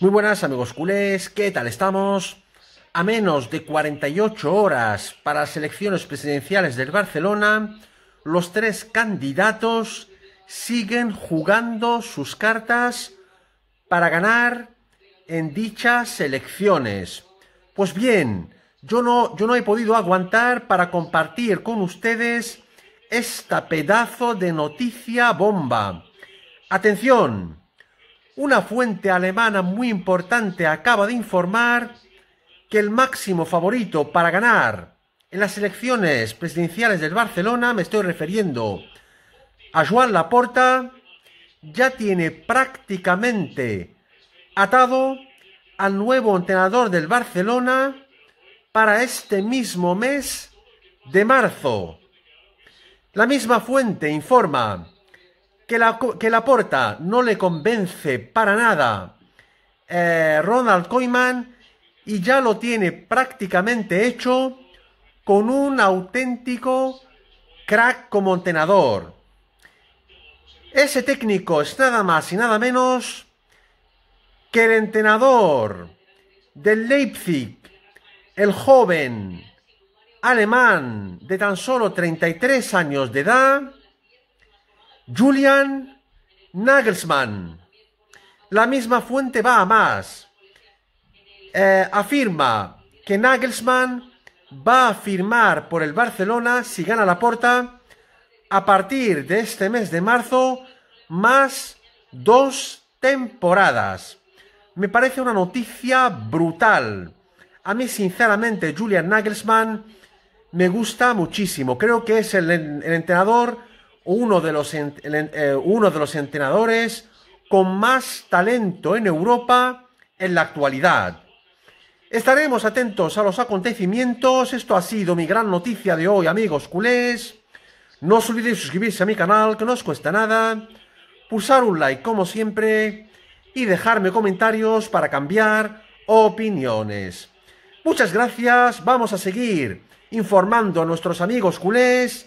Muy buenas amigos culés, ¿qué tal estamos? A menos de 48 horas para las elecciones presidenciales del Barcelona, los tres candidatos siguen jugando sus cartas para ganar en dichas elecciones. Pues bien, yo no, yo no he podido aguantar para compartir con ustedes esta pedazo de noticia bomba. Atención, una fuente alemana muy importante acaba de informar que el máximo favorito para ganar en las elecciones presidenciales del Barcelona, me estoy refiriendo a Joan Laporta, ya tiene prácticamente atado al nuevo entrenador del Barcelona para este mismo mes de marzo. La misma fuente informa que la, que porta no le convence para nada eh, Ronald Koeman y ya lo tiene prácticamente hecho con un auténtico crack como entrenador. Ese técnico es nada más y nada menos que el entrenador del Leipzig, el joven alemán de tan solo 33 años de edad, Julian Nagelsmann. La misma fuente va a más. Eh, afirma que Nagelsmann va a firmar por el Barcelona si gana la puerta a partir de este mes de marzo más dos temporadas. Me parece una noticia brutal. A mí, sinceramente, Julian Nagelsmann me gusta muchísimo. Creo que es el entrenador uno de los, eh, uno de los entrenadores con más talento en Europa en la actualidad. Estaremos atentos a los acontecimientos. Esto ha sido mi gran noticia de hoy, amigos culés. No os olvidéis suscribirse a mi canal, que no os cuesta nada. Pulsar un like, como siempre. Y dejarme comentarios para cambiar opiniones. Muchas gracias. Vamos a seguir informando a nuestros amigos culés